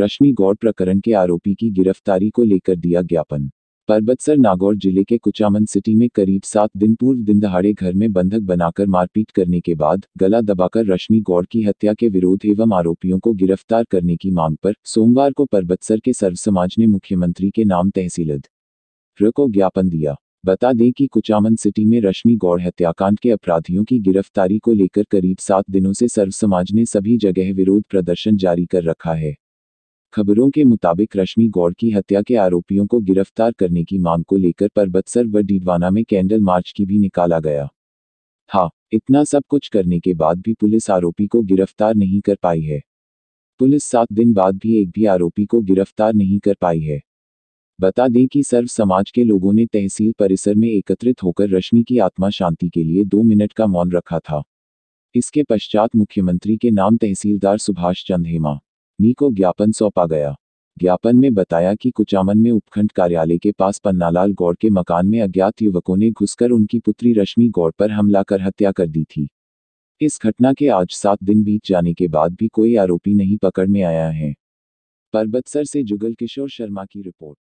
रश्मि गौड़ प्रकरण के आरोपी की गिरफ्तारी को लेकर दिया ज्ञापन परबतसर नागौर जिले के कुचामन सिटी में करीब सात दिन पूर्व दिन दहाड़े घर में बंधक बनाकर मारपीट करने के बाद गला दबाकर रश्मि गौड़ की हत्या के विरोध एवं आरोपियों को गिरफ्तार करने की मांग पर सोमवार को परबतसर के सर्व समाज ने मुख्यमंत्री के नाम तहसील को ज्ञापन दिया बता दें कि कुचामन सिटी में रश्मि गौड़ हत्याकांड के अपराधियों की गिरफ्तारी को लेकर करीब सात दिनों से सर्व समाज ने सभी जगह विरोध प्रदर्शन जारी कर रखा है खबरों के मुताबिक रश्मि गौड़ की हत्या के आरोपियों को गिरफ्तार करने की मांग को लेकर परबतसर व डीडवाना में कैंडल मार्च की भी निकाला गया हाँ इतना सब कुछ करने के बाद भी पुलिस आरोपी को गिरफ्तार नहीं कर पाई है पुलिस सात दिन बाद भी एक भी आरोपी को गिरफ्तार नहीं कर पाई है बता दें कि सर्व समाज के लोगों ने तहसील परिसर में एकत्रित होकर रश्मि की आत्मा शांति के लिए दो मिनट का मौन रखा था इसके पश्चात मुख्यमंत्री के नाम तहसीलदार सुभाष चंद हेमा नी को ज्ञापन सौंपा गया ज्ञापन में बताया कि कुचामन में उपखंड कार्यालय के पास पन्नालाल गौड़ के मकान में अज्ञात युवकों ने घुसकर उनकी पुत्री रश्मि गौड़ पर हमला कर हत्या कर दी थी इस घटना के आज सात दिन बीत जाने के बाद भी कोई आरोपी नहीं पकड़ में आया है परबतसर से जुगल किशोर शर्मा की रिपोर्ट